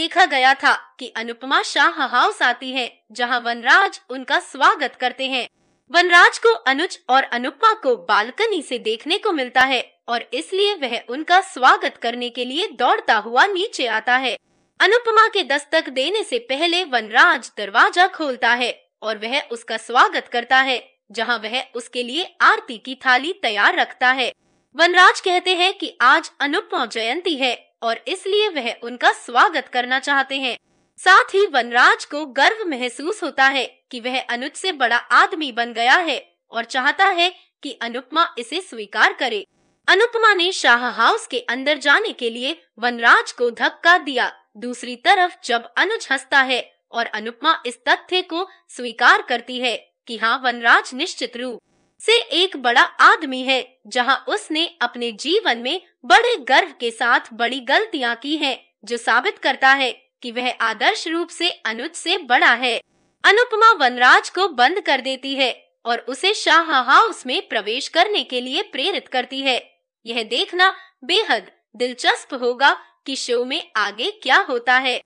देखा गया था कि अनुपमा शाह हाउस आती है जहां वनराज उनका स्वागत करते हैं वनराज को अनुज और अनुपमा को बालकनी से देखने को मिलता है और इसलिए वह उनका स्वागत करने के लिए दौड़ता हुआ नीचे आता है अनुपमा के दस्तक देने से पहले वनराज दरवाजा खोलता है और वह उसका स्वागत करता है जहां वह उसके लिए आरती की थाली तैयार रखता है वनराज कहते हैं कि आज अनुपमा जयंती है और इसलिए वह उनका स्वागत करना चाहते हैं साथ ही वनराज को गर्व महसूस होता है कि वह अनुज से बड़ा आदमी बन गया है और चाहता है कि अनुपमा इसे स्वीकार करे अनुपमा ने शाह हाउस के अंदर जाने के लिए वनराज को धक्का दिया दूसरी तरफ जब अनुज हंसता है और अनुपमा इस तथ्य को स्वीकार करती है कि हाँ वनराज निश्चित रूप से एक बड़ा आदमी है जहां उसने अपने जीवन में बड़े गर्व के साथ बड़ी गलतियां की हैं, जो साबित करता है कि वह आदर्श रूप से अनुज से बड़ा है अनुपमा वनराज को बंद कर देती है और उसे शाह हाउस में प्रवेश करने के लिए प्रेरित करती है यह देखना बेहद दिलचस्प होगा कि शो में आगे क्या होता है